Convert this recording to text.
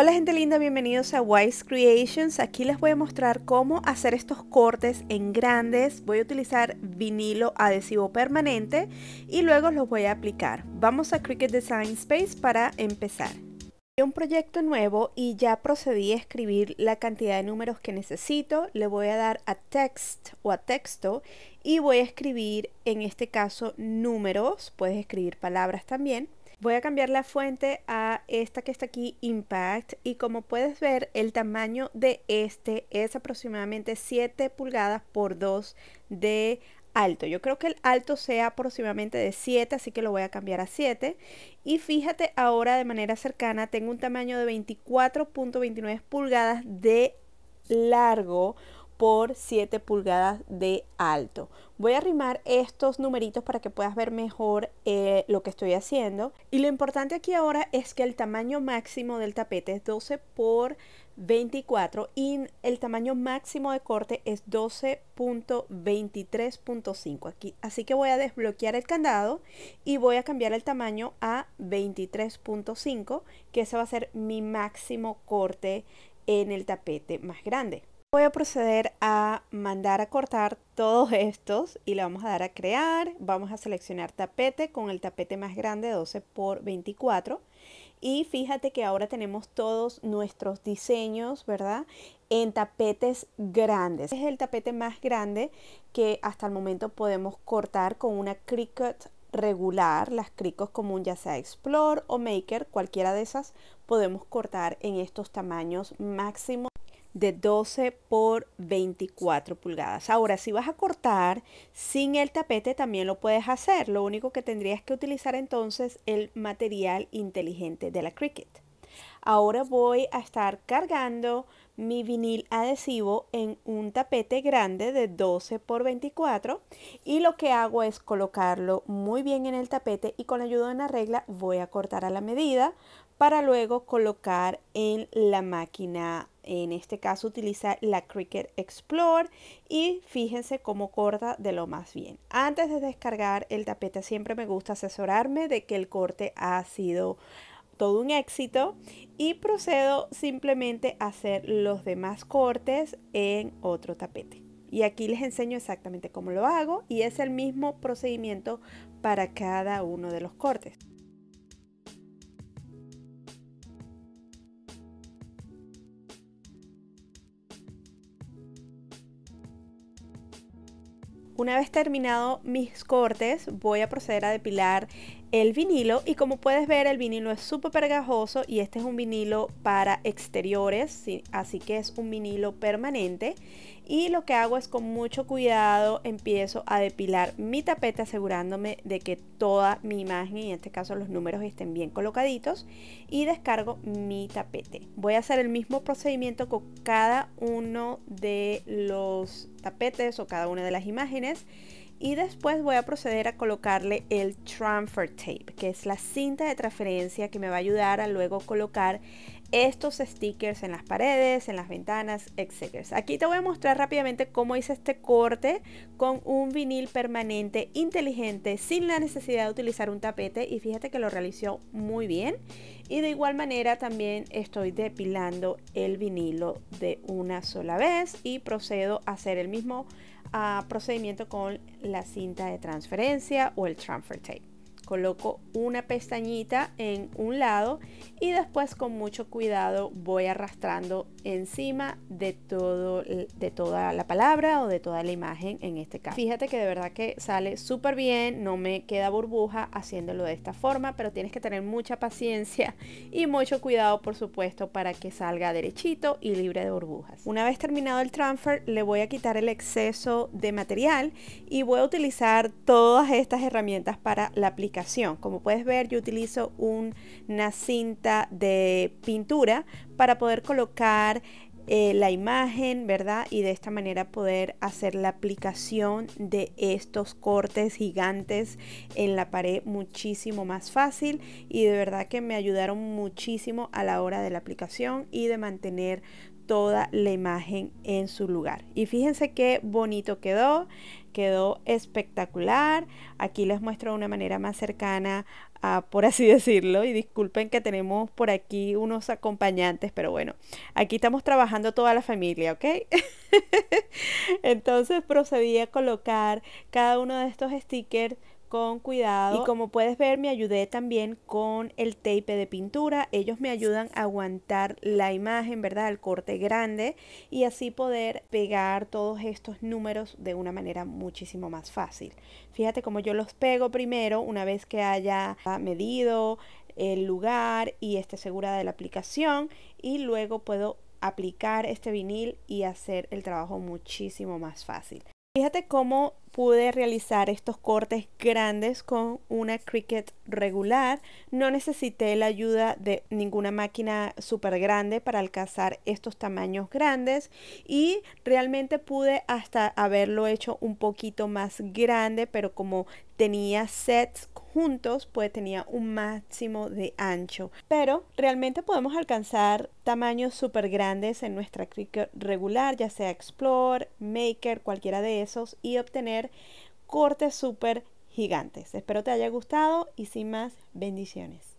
Hola gente linda, bienvenidos a Wise Creations. Aquí les voy a mostrar cómo hacer estos cortes en grandes. Voy a utilizar vinilo adhesivo permanente y luego los voy a aplicar. Vamos a Cricut Design Space para empezar un proyecto nuevo y ya procedí a escribir la cantidad de números que necesito. Le voy a dar a text o a texto y voy a escribir en este caso números. Puedes escribir palabras también. Voy a cambiar la fuente a esta que está aquí, Impact, y como puedes ver, el tamaño de este es aproximadamente 7 pulgadas por 2 de alto. Yo creo que el alto sea aproximadamente de 7, así que lo voy a cambiar a 7. Y fíjate ahora de manera cercana, tengo un tamaño de 24.29 pulgadas de largo por 7 pulgadas de alto. Voy a arrimar estos numeritos para que puedas ver mejor eh, lo que estoy haciendo. Y lo importante aquí ahora es que el tamaño máximo del tapete es 12 por 24 y el tamaño máximo de corte es 12.23.5 aquí. Así que voy a desbloquear el candado y voy a cambiar el tamaño a 23.5 que ese va a ser mi máximo corte en el tapete más grande. Voy a proceder a mandar a cortar todos estos y le vamos a dar a crear. Vamos a seleccionar tapete con el tapete más grande 12 por 24. Y fíjate que ahora tenemos todos nuestros diseños, ¿verdad? En tapetes grandes. es el tapete más grande que hasta el momento podemos cortar con una Cricut regular, las cricos común, ya sea Explore o Maker, cualquiera de esas, podemos cortar en estos tamaños máximos de 12 por 24 pulgadas. Ahora, si vas a cortar sin el tapete, también lo puedes hacer. Lo único que tendrías que utilizar entonces el material inteligente de la Cricut. Ahora voy a estar cargando mi vinil adhesivo en un tapete grande de 12 por 24 y lo que hago es colocarlo muy bien en el tapete y con la ayuda de una regla voy a cortar a la medida para luego colocar en la máquina en este caso utiliza la Cricut Explore y fíjense cómo corta de lo más bien. Antes de descargar el tapete siempre me gusta asesorarme de que el corte ha sido todo un éxito y procedo simplemente a hacer los demás cortes en otro tapete. Y aquí les enseño exactamente cómo lo hago y es el mismo procedimiento para cada uno de los cortes. Una vez terminado mis cortes, voy a proceder a depilar el vinilo y como puedes ver el vinilo es súper pegajoso y este es un vinilo para exteriores, así que es un vinilo permanente y lo que hago es con mucho cuidado empiezo a depilar mi tapete asegurándome de que toda mi imagen y en este caso los números estén bien colocaditos y descargo mi tapete. Voy a hacer el mismo procedimiento con cada uno de los tapetes o cada una de las imágenes y después voy a proceder a colocarle el transfer tape, que es la cinta de transferencia que me va a ayudar a luego colocar estos stickers en las paredes, en las ventanas, etc. Aquí te voy a mostrar rápidamente cómo hice este corte con un vinil permanente inteligente sin la necesidad de utilizar un tapete y fíjate que lo realizó muy bien. Y de igual manera también estoy depilando el vinilo de una sola vez y procedo a hacer el mismo ah, procedimiento con la cinta de transferencia o el transfer tape coloco una pestañita en un lado y después con mucho cuidado voy arrastrando encima de, todo, de toda la palabra o de toda la imagen en este caso. Fíjate que de verdad que sale súper bien, no me queda burbuja haciéndolo de esta forma, pero tienes que tener mucha paciencia y mucho cuidado por supuesto para que salga derechito y libre de burbujas. Una vez terminado el transfer le voy a quitar el exceso de material y voy a utilizar todas estas herramientas para la aplicación como puedes ver, yo utilizo una cinta de pintura para poder colocar eh, la imagen, ¿verdad? Y de esta manera poder hacer la aplicación de estos cortes gigantes en la pared muchísimo más fácil y de verdad que me ayudaron muchísimo a la hora de la aplicación y de mantener toda la imagen en su lugar. Y fíjense qué bonito quedó. Quedó espectacular. Aquí les muestro de una manera más cercana, a, por así decirlo. Y disculpen que tenemos por aquí unos acompañantes, pero bueno, aquí estamos trabajando toda la familia, ¿ok? Entonces procedí a colocar cada uno de estos stickers con cuidado. Y como puedes ver, me ayudé también con el tape de pintura. Ellos me ayudan a aguantar la imagen, ¿verdad? El corte grande y así poder pegar todos estos números de una manera muchísimo más fácil. Fíjate como yo los pego primero una vez que haya medido el lugar y esté segura de la aplicación y luego puedo aplicar este vinil y hacer el trabajo muchísimo más fácil. Fíjate cómo pude realizar estos cortes grandes con una Cricut regular. No necesité la ayuda de ninguna máquina súper grande para alcanzar estos tamaños grandes y realmente pude hasta haberlo hecho un poquito más grande, pero como tenía sets juntos, pues tenía un máximo de ancho. Pero realmente podemos alcanzar tamaños súper grandes en nuestra Cricut regular, ya sea Explore, Maker, cualquiera de esos, y obtener cortes súper gigantes. Espero te haya gustado y sin más, bendiciones.